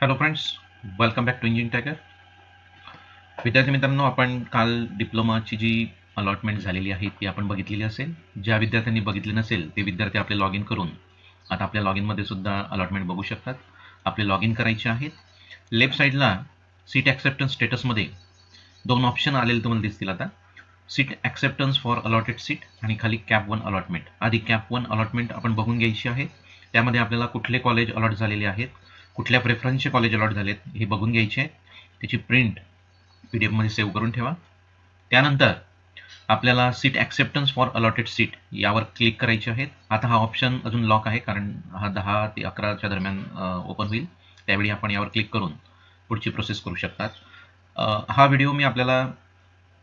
hello friends welcome back to engine tacker विद्यार्थी मित्रांनो आपण काल डिप्लोमाची जी अलॉटमेंट झालेली आहे ती आपण बघितलेली असेल ज्या विद्यार्थ्यांनी बघितले नसेल ते विद्यार्थी आपले लॉग इन करून आता आपल्या लॉग इनमध्ये सुद्धा अलॉटमेंट बघू शकतात आपले लॉग इन करायचे आहेत लेफ्ट साईडला सीट ॲक्सेप्टन्स स्टेटसमध्ये दोन ऑप्शन आलेले तुम्हाला दिसतील आता seat acceptance for allotted seat आणि खाली कॅप वन अलॉटमेंट आधी कॅप वन अलॉटमेंट आपण बघून घ्यायची आहे त्यामध्ये आपल्याला कुठले कॉलेज अलॉट झालेले आहेत कुठल्या प्रेफरन्सचे कॉलेज अलॉट झालेत हे बघून घ्यायचे त्याची प्रिंट पी डी एफमध्ये सेव्ह करून ठेवा त्यानंतर आपल्याला seat acceptance for allotted seat यावर क्लिक करायचे आहेत आता हा ऑप्शन अजून लॉक आहे कारण हा दहा ते अकराच्या दरम्यान ओपन होईल त्यावेळी आपण यावर क्लिक करून पुढची प्रोसेस करू शकतात हा व्हिडिओ मी आपल्याला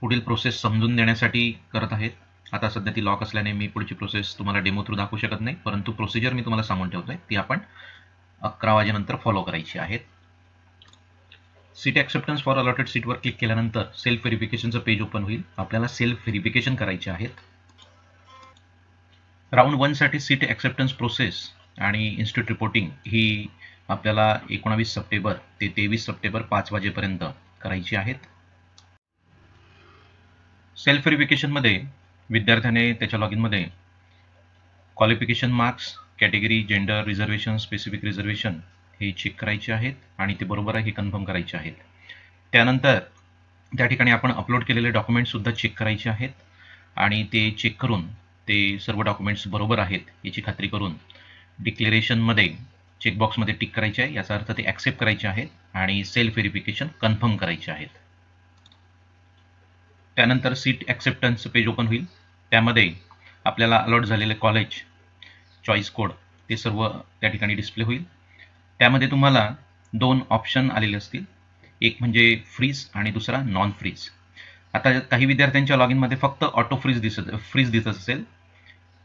पुढील प्रोसेस समजून देण्यासाठी करत आहेत आता सध्या ती लॉक असल्याने मी पुढची प्रोसेस तुम्हाला डेमो थ्रू दाखवू शकत नाही परंतु प्रोसिजर मी तुम्हाला सांगून ठेवतो आहे ती आपण अकरा वाजेनंतर फॉलो करायची आहेत सीट ॲक्सेप्टन्स फॉर अलॉटेड वर क्लिक केल्यानंतर सेल्फ व्हेरिफिकेशनचं पेज ओपन होईल आपल्याला सेल्फ व्हेरिफिकेशन करायचे आहेत राऊंड वनसाठी सीट ऍक्सेप्टन्स प्रोसेस आणि इन्स्टिट्यूट रिपोर्टिंग ही आपल्याला एकोणावीस सप्टेंबर ते तेवीस सप्टेंबर पाच वाजेपर्यंत करायची आहेत सेल्फ व्हेरिफिकेशनमध्ये विद्यार्थ्याने त्याच्या लॉग इनमध्ये qualification marks category gender reservation specific reservation हे चेक करायचे आहेत आणि ते बरोबर आहे हे कन्फर्म करायचे आहेत त्यानंतर त्या ठिकाणी आपण अपलोड केलेले सुद्धा चेक करायचे आहेत आणि ते चेक करून ते सर्व डॉक्युमेंट्स बरोबर आहेत याची खात्री करून डिक्लेरेशनमध्ये चेकबॉक्समध्ये टिक करायचे आहे याचा अर्थ ते ॲक्सेप्ट करायचे आहेत आणि सेल्फ व्हेरिफिकेशन कन्फर्म करायचे आहेत त्यानंतर सीट ॲक्सेप्टन्स पेज ओपन होईल त्यामध्ये आपल्याला अलॉट झालेले कॉलेज चॉईस कोड ते सर्व त्या ठिकाणी डिस्प्ले होईल त्यामध्ये तुम्हाला दोन ऑप्शन आलेले असतील एक म्हणजे फ्रीज आणि दुसरा नॉन फ्रीज आता काही विद्यार्थ्यांच्या लॉग इनमध्ये फक्त ऑटो फ्रीज दिसत फ्रीज दिसत असेल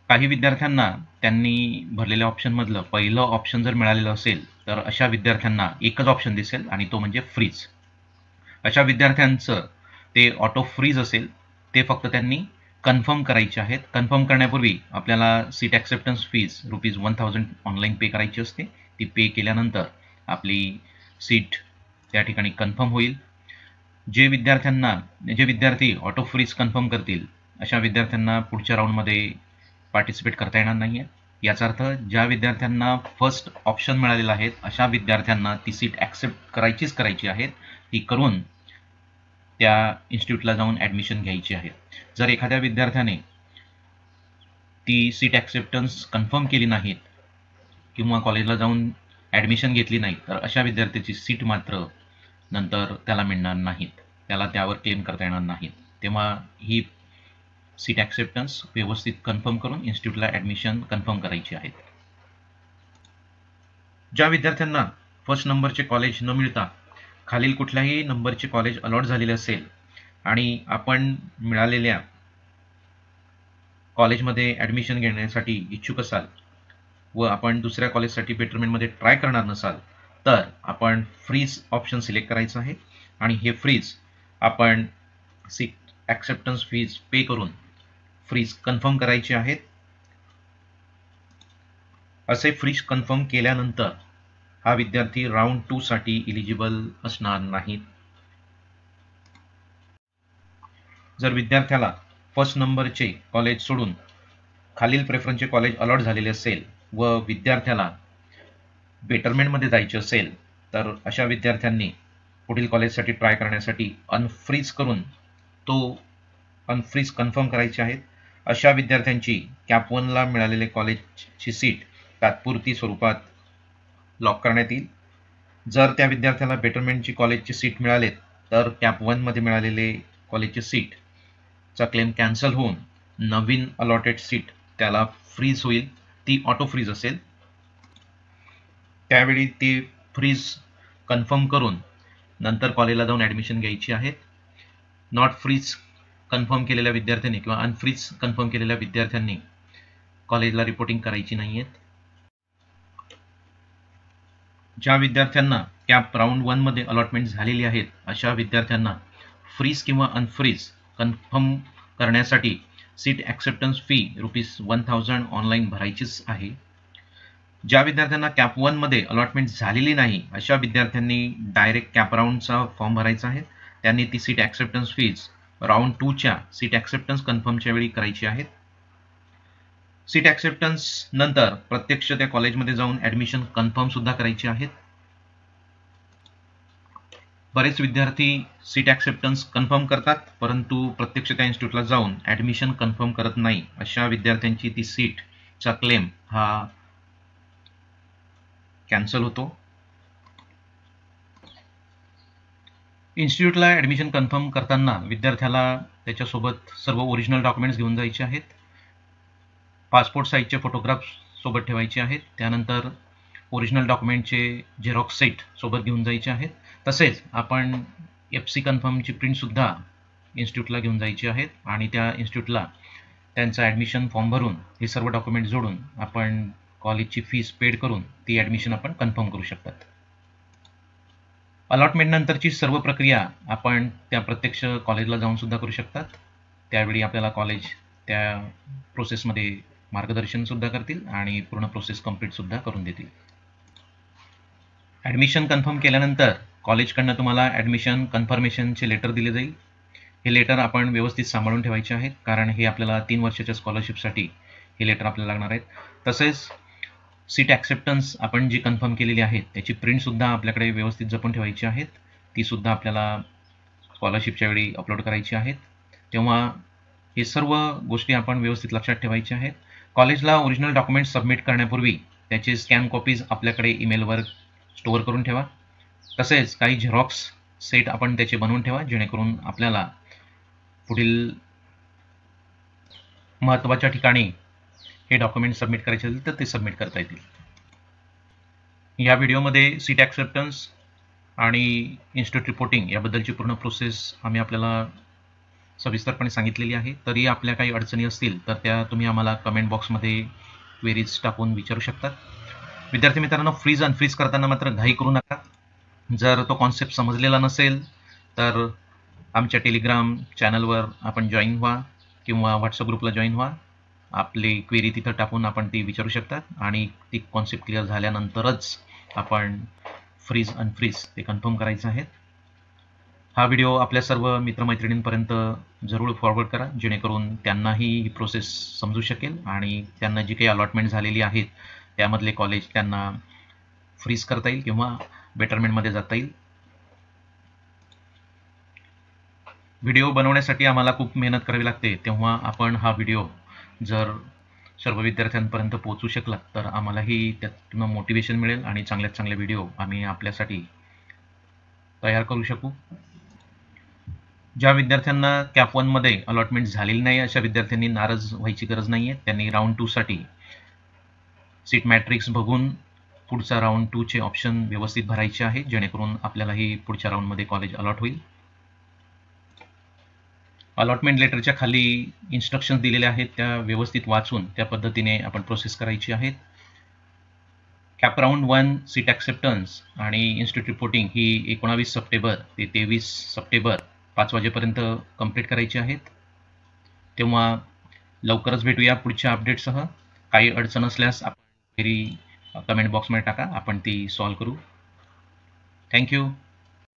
काही विद्यार्थ्यांना त्यांनी भरलेल्या ऑप्शनमधलं पहिलं ऑप्शन जर मिळालेलं असेल तर अशा विद्यार्थ्यांना एकच ऑप्शन दिसेल आणि तो म्हणजे फ्रीज अशा विद्यार्थ्यांचं ते ऑटो फ्रीज असेल ते फक्त त्यांनी कन्फर्म करायचे आहेत कन्फर्म करण्यापूर्वी आपल्याला seat acceptance fees rupees one thousand online pay करायची असते ती पे केल्यानंतर आपली सीट त्या ठिकाणी कन्फर्म होईल जे विद्यार्थ्यांना जे विद्यार्थी ऑटो फ्रीज कन्फर्म करतील अशा विद्यार्थ्यांना पुढच्या राऊंडमध्ये पार्टिसिपेट करता येणार नाही आहे याचा अर्थ ज्या विद्यार्थ्यांना फर्स्ट ऑप्शन मिळालेला आहेत अशा विद्यार्थ्यांना ती सीट ॲक्सेप्ट करायचीच करायची आहे ती करून त्या इन्स्टिट्यूटला जाऊन ॲडमिशन घ्यायची आहे जर एखाद्या विद्यार्थ्याने ती सीट ॲक्सेप्टन्स कन्फर्म केली नाहीत किंवा कॉलेजला जाऊन ॲडमिशन घेतली नाही तर अशा विद्यार्थ्याची सीट मात्र नंतर त्याला मिळणार नाहीत त्याला त्यावर क्लेम करता येणार नाहीत तेव्हा ही सीट ॲक्सेप्टन्स व्यवस्थित कन्फर्म करून इन्स्टिट्यूटला ॲडमिशन कन्फर्म करायची आहेत ज्या विद्यार्थ्यांना फर्स्ट नंबरचे कॉलेज न मिळता खालील कुठल्याही नंबरचे कॉलेज अलॉट झालेले असेल आणि आपण मिळालेल्या कॉलेजमध्ये ॲडमिशन घेण्यासाठी इच्छुक असाल व आपण दुसऱ्या कॉलेजसाठी बेटरमेंटमध्ये ट्राय करणार नसाल तर आपण फ्रीज ऑप्शन सिलेक्ट करायचं आहे आणि हे फ्रीज आपण सी ॲक्सेप्टन्स फीज पे करून फ्रीज कन्फर्म करायचे आहेत असे फ्रीज कन्फर्म केल्यानंतर हा विद्यार्थी राऊंड टू साठी इलिजिबल असणार नाहीत जर विद्यार्थ्याला फर्स्ट नंबरचे कॉलेज सोडून खालील प्रेफरन्सचे कॉलेज अलॉट झालेले असेल व विद्यार्थ्याला बेटरमेंटमध्ये जायचे असेल तर अशा विद्यार्थ्यांनी पुढील कॉलेजसाठी ट्राय करण्यासाठी अनफ्रीज करून तो अनफ्रीज कन्फर्म करायचे आहेत अशा विद्यार्थ्यांची कॅप वनला मिळालेले कॉलेजची सीट तात्पुरती स्वरूपात लॉक करण्यात येईल जर त्या विद्यार्थ्याला बेटरमेंटची कॉलेजची सीट मिळाले तर कॅप वनमध्ये मिळालेले कॉलेजची सीटचा क्लेम कॅन्सल होऊन नवीन अलॉटेड सीट त्याला फ्रीज होईल ती ऑटो फ्रीज असेल त्यावेळी ती फ्रीज कन्फर्म करून नंतर कॉलेजला जाऊन ॲडमिशन घ्यायची आहे नॉट फ्रीज कन्फर्म केलेल्या विद्यार्थ्यांनी किंवा अनफ्रीज कन्फर्म केलेल्या विद्यार्थ्यांनी कॉलेजला रिपोर्टिंग करायची नाही आहेत ज्या विद्यार्थ्यांना कॅप राऊंड वनमध्ये अलॉटमेंट झालेली आहेत अशा विद्यार्थ्यांना फ्रीज किंवा अनफ्रीज कन्फर्म करण्यासाठी seat acceptance fee rupees one thousand online भरायचीच आहे ज्या विद्यार्थ्यांना कॅप वनमध्ये अलॉटमेंट झालेली नाही अशा विद्यार्थ्यांनी डायरेक्ट कॅप राऊंडचा फॉर्म भरायचा आहे त्यांनी ती सीट ॲक्सेप्टन्स फीज राऊंड टूच्या सीट ॲक्सेप्टन्स कन्फर्मच्या वेळी करायची आहेत सीट ॲक्सेप्टन्स नंतर प्रत्यक्ष त्या कॉलेजमध्ये जाऊन ॲडमिशन कन्फर्म सुद्धा करायची आहेत बरेच विद्यार्थी सीट ॲक्सेप्टन्स कन्फर्म करतात परंतु प्रत्यक्ष त्या इन्स्टिट्यूटला जाऊन ॲडमिशन कन्फर्म करत नाही अशा विद्यार्थ्यांची ती सीटचा क्लेम हा कॅन्सल होतो इन्स्टिट्यूटला ॲडमिशन कन्फर्म करताना विद्यार्थ्याला त्याच्यासोबत सर्व ओरिजिनल डॉक्युमेंट्स घेऊन जायचे आहेत पासपोर्ट साईजचे फोटोग्राफ्स सोबत ठेवायचे आहेत त्यानंतर ओरिजिनल डॉक्युमेंटचे झेरॉक्स सेट सोबत घेऊन जायचे आहेत तसेच आपण एफ सी कन्फर्मची प्रिंटसुद्धा इन्स्टिट्यूटला घेऊन जायची आहेत आणि त्या इन्स्टिट्यूटला त्यांचा ॲडमिशन फॉर्म भरून हे सर्व डॉक्युमेंट जोडून आपण कॉलेजची फीस पेड करून ती ॲडमिशन आपण कन्फर्म करू शकतात अलॉटमेंटनंतरची सर्व प्रक्रिया आपण त्या प्रत्यक्ष कॉलेजला जाऊनसुद्धा करू शकतात त्यावेळी आपल्याला कॉलेज त्या प्रोसेसमध्ये मार्गदर्शन सुद्धा करतील आणि पूर्ण प्रोसेस सुद्धा करून देतील ॲडमिशन कन्फर्म केल्यानंतर कॉलेजकडनं तुम्हाला ॲडमिशन कन्फर्मेशनचे लेटर दिले जाईल हे लेटर आपण व्यवस्थित सांभाळून ठेवायचे आहेत कारण हे आपल्याला तीन वर्षाच्या स्कॉलरशिपसाठी हे लेटर आपल्याला लागणार आहेत तसेच सीट ॲक्सेप्टन्स आपण जी कन्फर्म केलेली आहे त्याची प्रिंटसुद्धा आपल्याकडे व्यवस्थित जपून ठेवायची आहेत तीसुद्धा आपल्याला स्कॉलरशिपच्या वेळी अपलोड करायची आहेत तेव्हा हे सर्व गोष्टी आपण व्यवस्थित लक्षात ठेवायच्या आहेत कॉलेजला ओरिजिनल डॉक्युमेंट सबमिट करण्यापूर्वी त्याचे स्कॅन कॉपीज आपल्याकडे ईमेलवर स्टोअर करून ठेवा तसेच काही झेरॉक्स सेट आपण त्याचे बनवून ठेवा जेणेकरून आपल्याला पुढील महत्त्वाच्या ठिकाणी हे डॉक्युमेंट सबमिट करायचे असेल तर ते सबमिट करता येतील या व्हिडिओमध्ये सीट ॲक्सेप्टन्स आणि इन्स्टिट्यूट रिपोर्टिंग याबद्दलची पूर्ण प्रोसेस आम्ही आपल्याला सविस्तरपणे सांगितलेली आहे तरी आपल्या काही अडचणी असतील तर त्या तुम्ही आम्हाला कमेंट बॉक्समध्ये क्वेरीज टाकून विचारू शकतात विद्यार्थी मित्रांनो फ्रीज अनफ्रीज करताना मात्र घाई करू नका जर तो कॉन्सेप्ट समजलेला नसेल तर आमच्या टेलिग्राम चॅनलवर आपण जॉईन व्हा किंवा व्हॉट्सअप ग्रुपला जॉईन व्हा आपली क्वेरी तिथं टाकून आपण ती विचारू शकतात आणि ती कॉन्सेप्ट क्लिअर झाल्यानंतरच आपण फ्रीज अनफ्रीज ते कन्फर्म करायचं आहेत हा व्हिडिओ आपल्या सर्व मित्रमैत्रिणींपर्यंत जरूर फॉरवर्ड करा जेणेकरून त्यांनाही ही प्रोसेस समजू शकेल आणि त्यांना जी काही अलॉटमेंट झालेली आहेत त्यामधले कॉलेज त्यांना फ्रीज करता येईल किंवा बेटरमेंटमध्ये जाता येईल व्हिडिओ बनवण्यासाठी आम्हाला खूप मेहनत करावी लागते तेव्हा आपण हा व्हिडिओ जर सर्व विद्यार्थ्यांपर्यंत पोहोचू शकला तर आम्हालाही त्यातून मोटिवेशन मिळेल आणि चांगल्यात चांगले व्हिडिओ आम्ही आपल्यासाठी तयार करू शकू ज्या विद्यार्थ्यांना कॅप वनमध्ये अलॉटमेंट झालेली नाही अशा विद्यार्थ्यांनी नाराज व्हायची गरज नाही आहे त्यांनी राऊंड टूसाठी सीट मॅट्रिक्स बघून पुढचा राऊंड टूचे ऑप्शन व्यवस्थित भरायचे आहे जेणेकरून आपल्यालाही पुढच्या राऊंडमध्ये कॉलेज अलॉट होईल अलॉटमेंट लेटरच्या खाली इन्स्ट्रक्शन दिलेल्या आहेत त्या व्यवस्थित वाचून त्या पद्धतीने आपण प्रोसेस करायची आहेत CAP round one seat acceptance आणि इन्स्टिट्यूट रिपोर्टिंग ही एकोणावीस सप्टेंबर ते तेवीस सप्टेंबर पाच वाजेपर्यंत कंप्लीट करायची आहेत तेव्हा लवकरच भेटूया पुढच्या अपडेटसह काही अडचण असल्यास आपण कमेंट बॉक्समध्ये टाका आपण ती सॉल्व करू थँक्यू